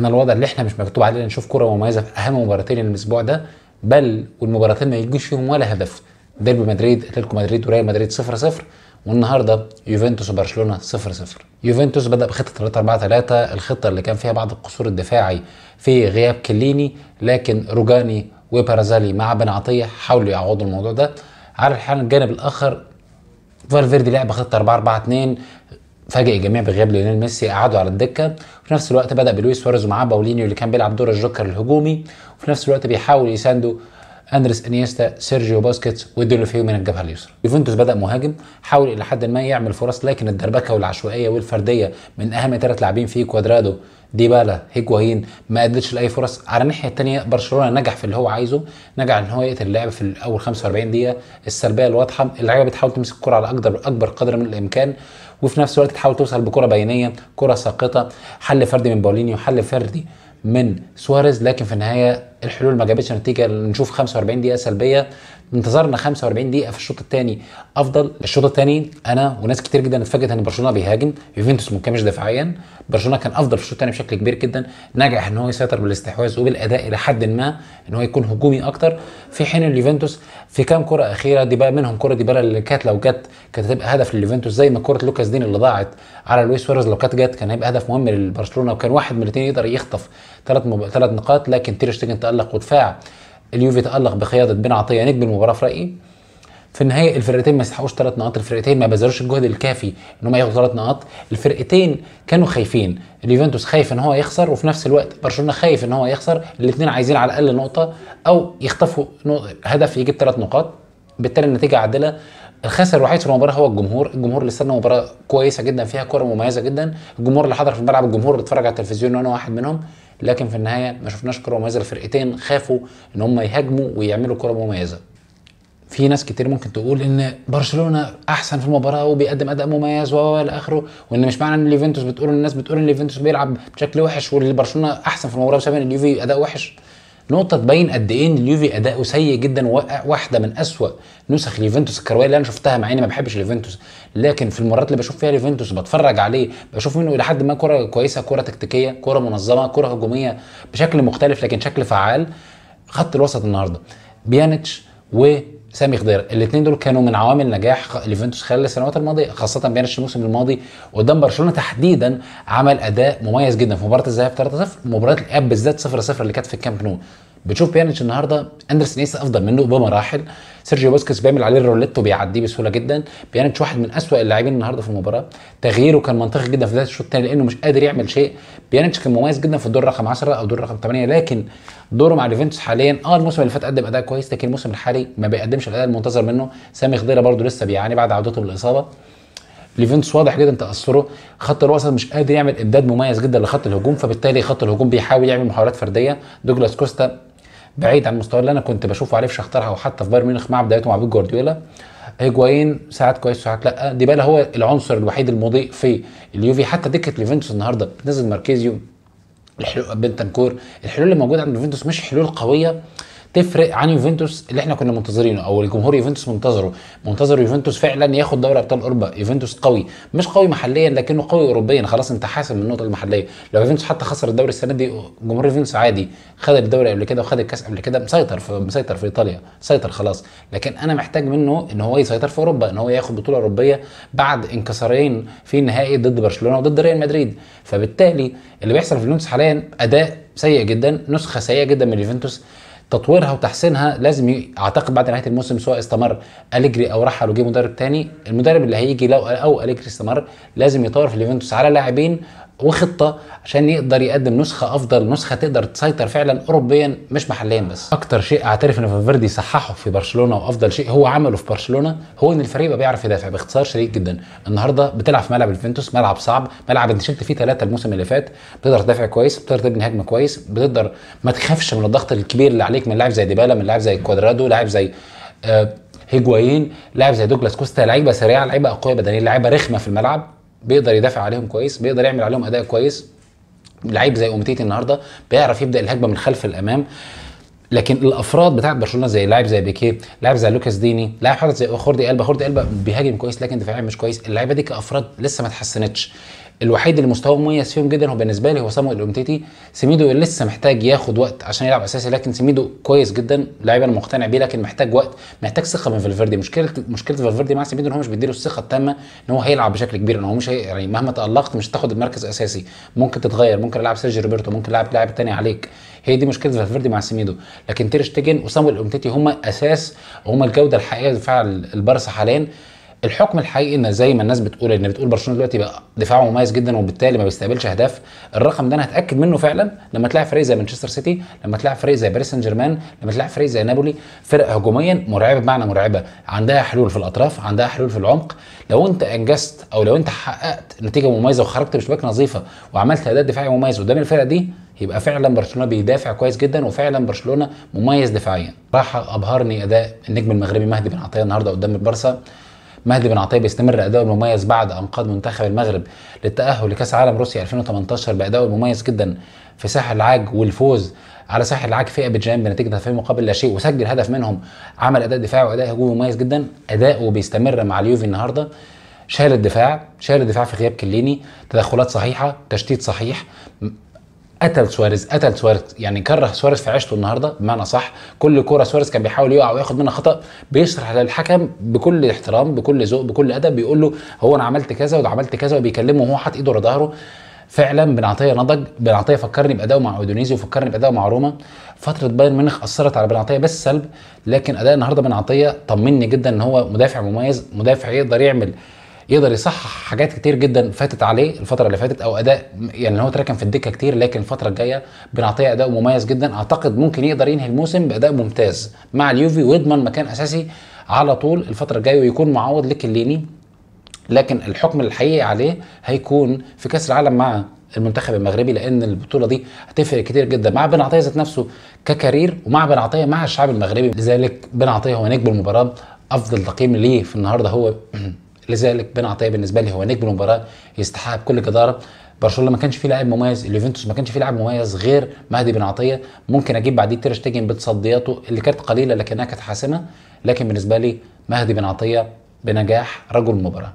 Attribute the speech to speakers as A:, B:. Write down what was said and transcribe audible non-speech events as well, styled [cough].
A: من الوضع اللي احنا مش مكتوب علينا نشوف كره مميزه في اهم مباراتين الاسبوع ده بل والمباراتين ما يجيش فيهم ولا هدف ديربي مدريد اتلتيكو مدريد وريال مدريد 0 0 والنهارده يوفنتوس وبرشلونه 0 0 يوفنتوس بدا بخطه 3 4 3 الخطه اللي كان فيها بعض القصور الدفاعي في غياب كليني لكن روجاني وبارازالي مع بن عطيه حاولوا يعوضوا الموضوع ده على الحال الجانب الاخر فالفيردي لعب خطه 4 4 2 فاجئ الجميع بغياب ليونيل ميسي قعدوا على الدكه وفي نفس الوقت بدا بلويس سواريز ومعاه باولينيو اللي كان بيلعب دور الجوكر الهجومي وفي نفس الوقت بيحاول يساندوا اندريس انيستا سيرجيو باسكيتس فيو من الجبهه اليسرى يوفنتوس بدا مهاجم حاول الى حد ما يعمل فرص لكن الدربكه والعشوائيه والفرديه من اهم ثلاث لاعبين في كوادرادو ديبالا هيجوايين ما ادتش لاي فرص على الناحيه الثانيه برشلونه نجح في اللي هو عايزه نجح ان هو يقتل اللعب في الاول 45 دقيقه السلبيه الواضحه اللعيبه بتحاول تمسك الكره على اقدر اكبر قدر من الامكان وفي نفس الوقت تحاول توصل بكره بينيه كره ساقطه حل فردي من باولينيو حل فردي من سواريز لكن في النهايه الحلول ما جابتش نتيجه نشوف 45 دقيقه سلبيه انتظرنا 45 دقيقه في الشوط الثاني افضل الشوط الثاني انا وناس كتير جدا اتفاجئت ان برشلونه بيهاجم يوفنتوس منكمش دفاعيا برشلونه كان افضل في الشوط الثاني بشكل كبير جدا نجح ان هو يسيطر بالاستحواذ وبالاداء الى حد ما ان هو يكون هجومي اكتر في حين اليوفنتوس في كام كره اخيره دي بقى منهم كره ديبالا اللي كانت لو جت كانت هتبقى هدف لليوفنتوس زي ما كره لوكاس دين اللي ضاعت على لويس سواريز لو كانت جت كان هيبقى هدف مهم لبرشلونه وكان واحد من الاثنين يقدر يخطف ثلاث ثلاث مب... نقاط لكن تير تالق ودفاع اليوفي تألق بقيادة بن عطية نجم المباراة في رأيي في النهاية الفرقتين ما استحقوش ثلاث نقاط الفرقتين ما بذلوش الجهد الكافي ان هم ياخدوا ثلاث نقاط الفرقتين كانوا خايفين اليوفنتوس خايف ان هو يخسر وفي نفس الوقت برشلونة خايف ان هو يخسر الاثنين عايزين على الاقل نقطة او يخطفوا هدف يجيب ثلاث نقاط بالتالي النتيجة عادلة الخاسر الوحيد في المباراه هو الجمهور، الجمهور اللي استنى مباراه كويسه جدا فيها كوره مميزه جدا، الجمهور اللي حضر في الملعب، الجمهور اللي اتفرج على التلفزيون وانا واحد منهم، لكن في النهايه ما شفناش كره مميزه لفرقتين خافوا ان هم يهاجموا ويعملوا كره مميزه في ناس كتير ممكن تقول ان برشلونه احسن في المباراه وبيقدم اداء مميز و الى اخره وان مش معنى ان اليوفنتوس بتقول الناس بتقول ان اليوفنتوس بيلعب بشكل وحش وان برشلونه احسن في المباراه بسبب ان اليوفي اداء وحش نقطه تبين قد ايه ان اليوفي اداؤه سيء جدا واحده من اسوا نسخ اليوفنتوس الكرويه اللي انا شفتها مع اني ما بحبش اليوفنتوس لكن في المرات اللي بشوف فيها اليوفنتوس بتفرج عليه بشوف منه الى حد ما كره كويسه كره تكتيكيه كره منظمه كره هجوميه بشكل مختلف لكن شكل فعال خط الوسط النهارده بيانيتش و سامي خضير الاثنين دول كانوا من عوامل نجاح اليوفنتوس خلال السنوات الماضيه خاصه بين الموسم الماضي قدام برشلونه تحديدا عمل اداء مميز جدا في مباراه الذهاب 3-0 مباراه الاب بالذات 0-0 اللي كانت في الكامب نو بتشوف بيانيتش النهارده اندرسن ايسا افضل منه بمراحل سيرجيو بوسكيتس بيعمل عليه الروليت وبيعديه بسهوله جدا بيانيتش واحد من اسوأ اللاعبين النهارده في المباراه تغييره كان منطقي جدا في بدايه الشوط الثاني لانه مش قادر يعمل شيء بيانيتش كان مميز جدا في الدور رقم 10 او الدور رقم 8 لكن دوره مع اليوفنتوس حاليا اه الموسم اللي فات قدم اداء كويس لكن الموسم الحالي ما بيقدمش الاداء المنتظر منه سامي خضيره برده لسه بيعاني بعد عودته من الاصابه ليفنتوس واضح جدا تاثره خط الوسط مش قادر يعمل امداد مميز جدا لخط الهجوم فبالتالي خط الهجوم بيحاول يعمل محاولات فرديه دوجلاس كوستا بعيد عن المستوى اللي انا كنت بشوفه عليه في شختارها وحتى في بايرن ميونخ مع بدايته مع بيب جوارديولا هيجواين ساعات كويس وساعات لا ديبالا هو العنصر الوحيد المضيء في اليوفي حتى دكه ليفنتوس النهارده بتنزل ماركيزيو الحلول بنتنكور الحلول اللي موجوده عند ليفنتوس مش حلول قويه تفرق عن يوفنتوس اللي احنا كنا منتظرينه او الجمهور يوفنتوس منتظره منتظر يوفنتوس فعلا ياخد دوري ابطال اوروبا يوفنتوس قوي مش قوي محليا لكنه قوي اوروبيا خلاص انت حاسم من النقطه المحليه لو يوفنتوس حتى خسر الدوري السنه دي جمهور يوفنتوس عادي خد الدوري قبل كده وخد الكاس قبل كده مسيطر في مسيطر في ايطاليا سيطر خلاص لكن انا محتاج منه ان هو يسيطر في اوروبا ان هو ياخد بطوله اوروبيه بعد انكسارين في النهائي ضد برشلونه وضد ريال مدريد فبالتالي اللي بيحصل في يوفنتوس حاليا اداء سيء جدا نسخه سيئه جدا من يوفنتوس تطويرها وتحسينها لازم اعتقد بعد نهايه الموسم سواء استمر اليجري او رحل وجه مدرب تاني المدرب اللي هيجي لو او اليجري استمر لازم يطور في اليوفنتوس على لاعبين وخطه عشان يقدر يقدم نسخه افضل نسخه تقدر تسيطر فعلا اوروبيا مش محليا بس اكتر شيء اعترف ان فالفيردي صححه في برشلونه وافضل شيء هو عمله في برشلونه هو ان الفريق بقى بيعرف يدافع باختصار شديد جدا النهارده بتلعب في ملعب الفينتوس ملعب صعب ملعب انت شلت فيه ثلاثه الموسم اللي فات بتقدر تدافع كويس بتقدر تبني هجمه كويس بتقدر ما تخافش من الضغط الكبير اللي عليك من لاعب زي ديبالا من لاعب زي كوادرادو لاعب زي آه هيجوايين لاعب زي دوجلاس كوستا لعيبه سريعه لعيبه قويه بدنيا لعيبه رخمه في الملعب بيقدر يدافع عليهم كويس بيقدر يعمل عليهم اداء كويس لعيب زي اومتيتي النهارده بيعرف يبدا الهجمه من خلف الامام لكن الافراد بتاعت برشلونه زي لاعب زي بيكيه لاعب زي لوكاس ديني لاعب حاجه زي خوردي قلبه خوردي قلبه بيهاجم كويس لكن دفاعيا مش كويس اللعيبه دي كافراد لسه ما اتحسنتش الوحيد اللي مستواه مميز فيهم جدا هو بالنسبه لي هو سامويل اومتيتي سميدو لسه محتاج ياخد وقت عشان يلعب اساسي لكن سميدو كويس جدا لاعب انا مقتنع بيه لكن محتاج وقت محتاج ثقه من فالفيردي مشكله مشكله فالفيردي مع سميدو ان هو مش بيديله الثقه التامه ان هو هيلعب بشكل كبير ان هو مش هي... يعني مهما تالقت مش هتاخد المركز اساسي ممكن تتغير ممكن العب سيرجي روبرتو ممكن العب لاعب تاني عليك هي دي مشكله فالفيردي مع سميدو لكن تيرشتيجن وسامويل اومتيتي هم اساس هم الجوده الحقيقيه لدفاع البارسا حاليا الحكم الحقيقي ان زي ما الناس بتقول ان بتقول برشلونه دلوقتي بقى دفاعه مميز جدا وبالتالي ما بيستقبلش اهداف الرقم ده انا هتاكد منه فعلا لما تلاعب فريق زي مانشستر سيتي لما تلاعب فريق زي باريس سان جيرمان لما تلاعب فريق زي نابولي فرق هجوميا مرعبه بمعنى مرعبه عندها حلول في الاطراف عندها حلول في العمق لو انت انجزت او لو انت حققت نتيجه مميزه وخرجت بشباك نظيفه وعملت اداء دفاعي مميز قدام الفرق دي يبقى فعلا برشلونه بيدافع كويس جدا وفعلا برشلونه مميز دفاعيا راح ابهرني اداء النجم المغربي مهدي بن عطيه النهارده قدام البارسا مهدي بن عطيه بيستمر اداؤه المميز بعد ان قاد منتخب المغرب للتاهل لكاس عالم روسيا 2018 بادائه المميز جدا في ساحل العاج والفوز على ساحل العاج في ابيجان بنتيجه هدفين مقابل لا شيء وسجل هدف منهم عمل اداء دفاعي واداء هجومي مميز جدا اداؤه بيستمر مع اليوفي النهارده شال الدفاع شال الدفاع في غياب كليني تدخلات صحيحه تشتيت صحيح قتل سواريز قتل سواريز يعني كره سواريز في عيشته النهارده بمعنى صح كل كوره سواريز كان بيحاول يقع وياخد منها خطا بيشرح للحكم بكل احترام بكل ذوق بكل ادب بيقول له هو انا عملت كذا وده عملت كذا وبيكلمه وهو حاطط ايده ورا ظهره فعلا بن عطيه نضج بن عطيه فكرني بادائه مع اودونيزي وفكرني بادائه مع روما فتره بايرن ميونخ اثرت على بن عطيه بس سلب لكن اداء النهارده بن عطيه طمني جدا ان هو مدافع مميز مدافع يقدر يعمل يقدر يصحح حاجات كتير جدا فاتت عليه الفتره اللي فاتت او اداء يعني هو تراكم في الدكه كتير لكن الفتره الجايه بنعطيه اداء مميز جدا اعتقد ممكن يقدر ينهي الموسم باداء ممتاز مع اليوفي ويضمن مكان اساسي على طول الفتره الجايه ويكون معوض لكليني لكن الحكم الحقيقي عليه هيكون في كاس العالم مع المنتخب المغربي لان البطوله دي هتفرق كتير جدا مع بن عطيه ذات نفسه ككارير ومع بن عطيه مع الشعب المغربي لذلك بن عطيه هو نجم المباراه افضل تقييم ليه في النهارده هو [clears throat] لذلك بن عطيه بالنسبه لي هو نجم المباراه يستحق كل جداره برشلونه ما كانش فيه لاعب مميز اليوفنتوس ما كانش فيه لاعب مميز غير مهدي بن عطيه ممكن اجيب بعديه تير شتيجن بتصدياته اللي كانت قليله لكنها كانت حاسمه لكن بالنسبه لي مهدي بن عطيه بنجاح رجل المباراه